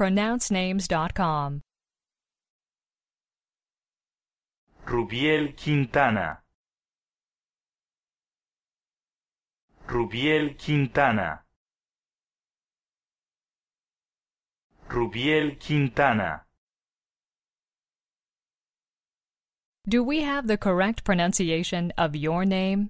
pronouncenames.com. Rubiel Quintana. Rubiel Quintana. Rubiel Quintana. Do we have the correct pronunciation of your name?